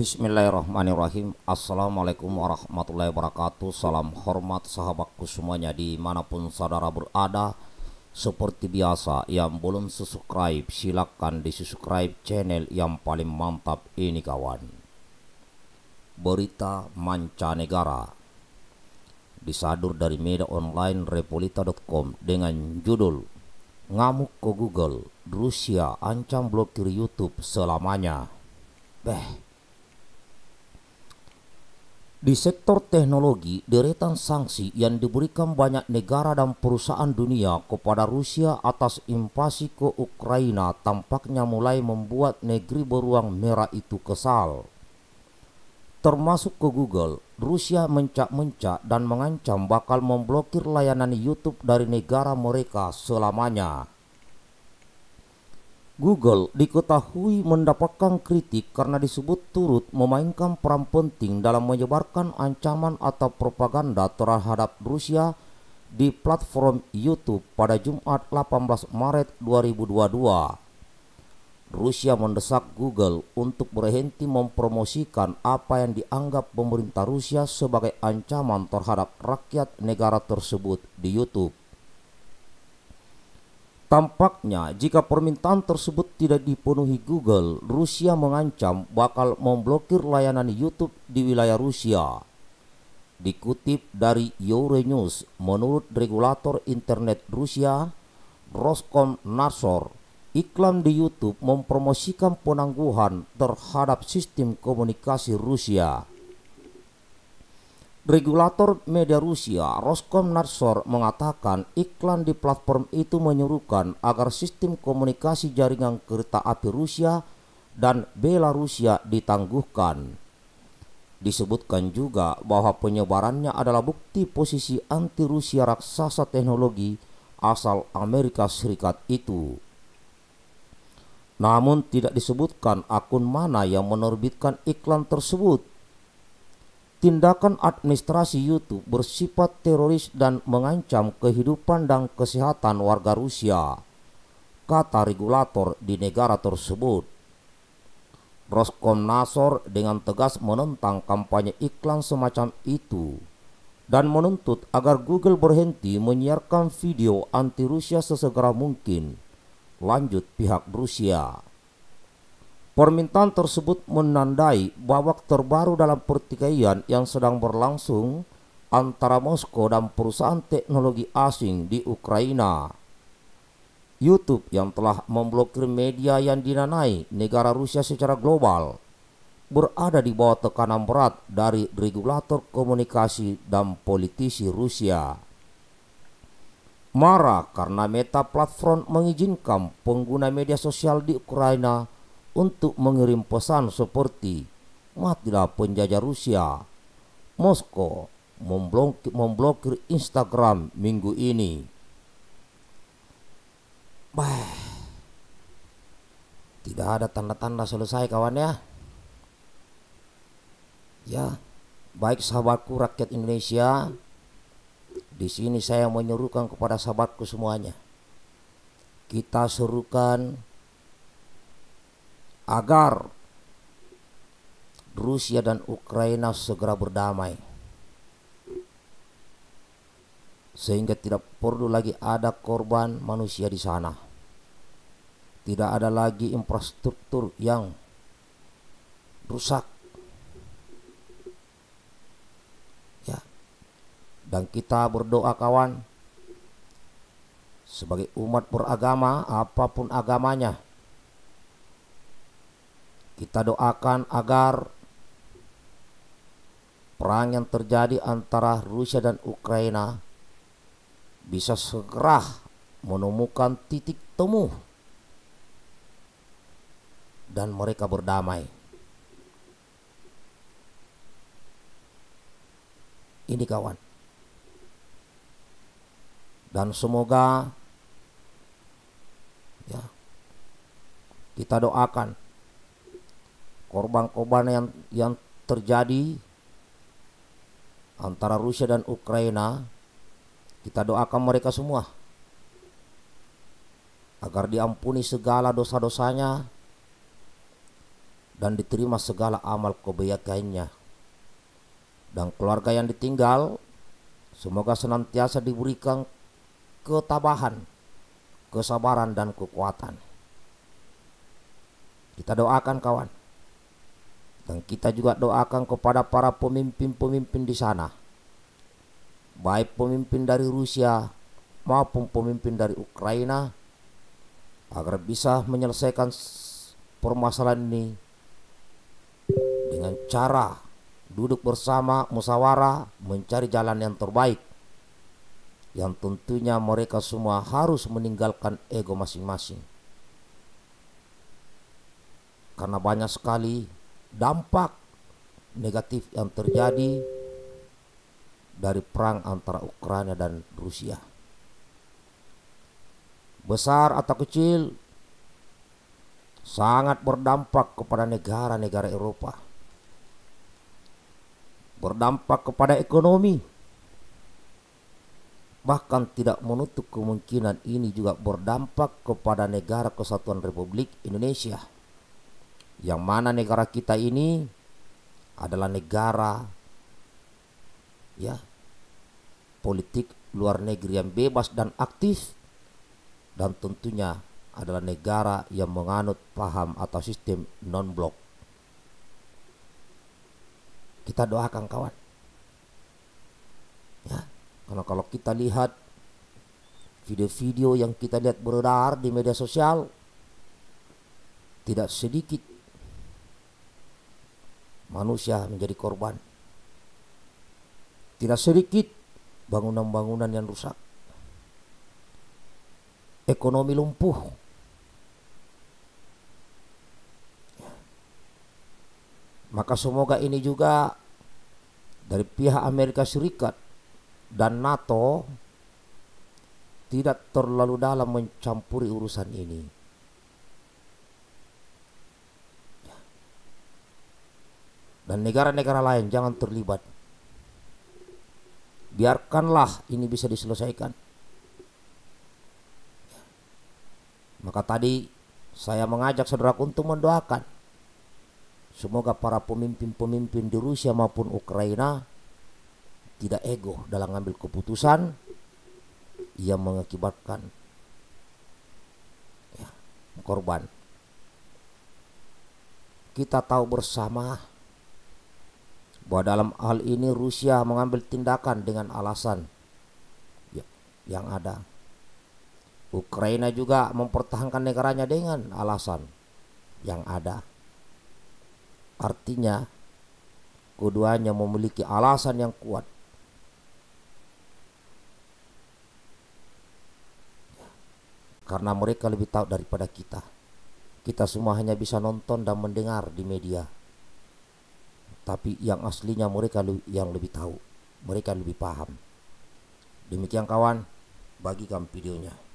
Bismillahirrahmanirrahim Assalamualaikum warahmatullahi wabarakatuh Salam hormat sahabatku semuanya Dimanapun saudara berada Seperti biasa Yang belum subscribe Silahkan di subscribe channel yang paling mantap ini kawan Berita Mancanegara Disadur dari media online Repolita.com Dengan judul Ngamuk ke Google Rusia ancam blokir Youtube selamanya Beh di sektor teknologi, deretan sanksi yang diberikan banyak negara dan perusahaan dunia kepada Rusia atas invasi ke Ukraina tampaknya mulai membuat negeri beruang merah itu kesal. Termasuk ke Google, Rusia mencak-mencak dan mengancam bakal memblokir layanan YouTube dari negara mereka selamanya. Google diketahui mendapatkan kritik karena disebut turut memainkan peran penting dalam menyebarkan ancaman atau propaganda terhadap Rusia di platform YouTube pada Jumat 18 Maret 2022. Rusia mendesak Google untuk berhenti mempromosikan apa yang dianggap pemerintah Rusia sebagai ancaman terhadap rakyat negara tersebut di YouTube. Tampaknya jika permintaan tersebut tidak dipenuhi Google, Rusia mengancam bakal memblokir layanan YouTube di wilayah Rusia. Dikutip dari Euronews, menurut regulator internet Rusia, Nasor, iklan di YouTube mempromosikan penangguhan terhadap sistem komunikasi Rusia. Regulator media Rusia Roskomnadzor mengatakan iklan di platform itu menyuruhkan agar sistem komunikasi jaringan kereta api Rusia dan Belarusia ditangguhkan. Disebutkan juga bahwa penyebarannya adalah bukti posisi anti-Rusia raksasa teknologi asal Amerika Serikat itu. Namun tidak disebutkan akun mana yang menerbitkan iklan tersebut. Tindakan administrasi YouTube bersifat teroris dan mengancam kehidupan dan kesehatan warga Rusia, kata regulator di negara tersebut. Roskomnasor dengan tegas menentang kampanye iklan semacam itu dan menuntut agar Google berhenti menyiarkan video anti Rusia sesegera mungkin. Lanjut pihak Rusia. Permintaan tersebut menandai babak terbaru dalam pertikaian yang sedang berlangsung antara Moskow dan perusahaan teknologi asing di Ukraina. YouTube yang telah memblokir media yang dinanai negara Rusia secara global berada di bawah tekanan berat dari regulator komunikasi dan politisi Rusia. Marah karena Meta Platform mengizinkan pengguna media sosial di Ukraina untuk mengirim pesan seperti matilah penjajah Rusia. Moskow memblokir, memblokir Instagram minggu ini. Bah, tidak ada tanda-tanda selesai kawan ya. Ya, baik sahabatku rakyat Indonesia, di sini saya menyerukan kepada sahabatku semuanya. Kita serukan agar Rusia dan Ukraina segera berdamai sehingga tidak perlu lagi ada korban manusia di sana. Tidak ada lagi infrastruktur yang rusak. Ya. Dan kita berdoa kawan sebagai umat beragama apapun agamanya kita doakan agar perang yang terjadi antara Rusia dan Ukraina bisa segera menemukan titik temu dan mereka berdamai. Ini kawan. Dan semoga ya kita doakan korban-korban yang yang terjadi antara Rusia dan Ukraina kita doakan mereka semua agar diampuni segala dosa-dosanya dan diterima segala amal kebaikannya dan keluarga yang ditinggal semoga senantiasa diberikan ketabahan kesabaran dan kekuatan kita doakan kawan dan kita juga doakan kepada para pemimpin-pemimpin di sana. Baik pemimpin dari Rusia maupun pemimpin dari Ukraina agar bisa menyelesaikan permasalahan ini dengan cara duduk bersama musyawarah mencari jalan yang terbaik yang tentunya mereka semua harus meninggalkan ego masing-masing karena banyak sekali dampak negatif yang terjadi dari perang antara Ukraina dan Rusia. Besar atau kecil sangat berdampak kepada negara-negara Eropa. Berdampak kepada ekonomi. Bahkan tidak menutup kemungkinan ini juga berdampak kepada negara kesatuan Republik Indonesia. Yang mana negara kita ini adalah negara ya politik luar negeri yang bebas dan aktif dan tentunya adalah negara yang menganut paham atau sistem non blok. Kita doakan kawan. Ya, karena kalau kita lihat video-video yang kita lihat beredar di media sosial tidak sedikit manusia menjadi korban. Tidak sedikit bangunan-bangunan yang rusak. Ekonomi lumpuh. Maka semoga ini juga dari pihak Amerika Serikat dan NATO tidak terlalu dalam mencampuri urusan ini dan negara-negara lain jangan terlibat. Biarkanlah ini bisa diselesaikan. Maka tadi saya mengajak saudara untuk mendoakan semoga para pemimpin-pemimpin di Rusia maupun Ukraina tidak ego dalam mengambil keputusan yang mengakibatkan ya, korban. Kita tahu bersama bahwa dalam hal ini Rusia mengambil tindakan dengan alasan ya, yang ada. Ukraina juga mempertahankan negaranya dengan alasan yang ada. Artinya, keduanya memiliki alasan yang kuat. Karena mereka lebih tahu daripada kita. Kita semua hanya bisa nonton dan mendengar di media tapi yang aslinya mereka yang lebih tahu mereka lebih paham demikian kawan bagikan videonya